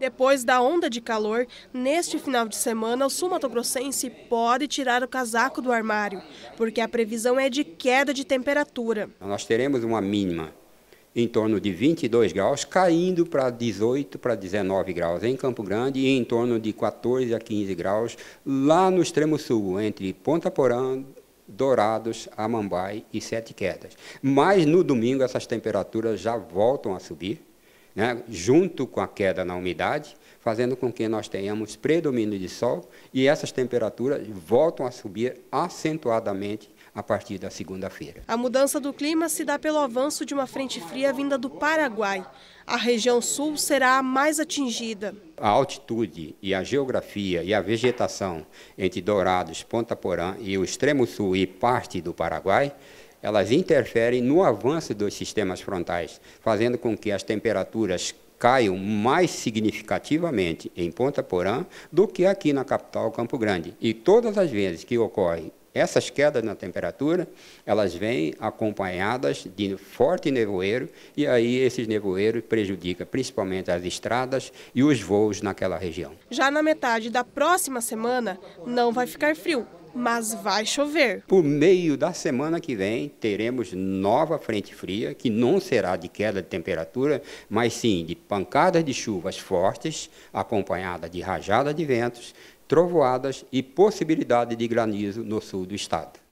Depois da onda de calor, neste final de semana, o sul mato pode tirar o casaco do armário, porque a previsão é de queda de temperatura. Nós teremos uma mínima em torno de 22 graus, caindo para 18 para 19 graus em Campo Grande e em torno de 14 a 15 graus lá no extremo sul, entre Ponta Porã, Dourados, Amambai e Sete Quedas. Mas no domingo essas temperaturas já voltam a subir né, junto com a queda na umidade, fazendo com que nós tenhamos predomínio de sol e essas temperaturas voltam a subir acentuadamente a partir da segunda-feira. A mudança do clima se dá pelo avanço de uma frente fria vinda do Paraguai. A região sul será a mais atingida. A altitude e a geografia e a vegetação entre Dourados, Ponta Porã e o extremo sul e parte do Paraguai elas interferem no avanço dos sistemas frontais, fazendo com que as temperaturas caiam mais significativamente em Ponta Porã do que aqui na capital Campo Grande. E todas as vezes que ocorrem essas quedas na temperatura, elas vêm acompanhadas de forte nevoeiro, e aí esses nevoeiros prejudicam principalmente as estradas e os voos naquela região. Já na metade da próxima semana, não vai ficar frio mas vai chover. Por meio da semana que vem, teremos nova frente fria, que não será de queda de temperatura, mas sim de pancadas de chuvas fortes, acompanhada de rajadas de ventos, trovoadas e possibilidade de granizo no sul do estado.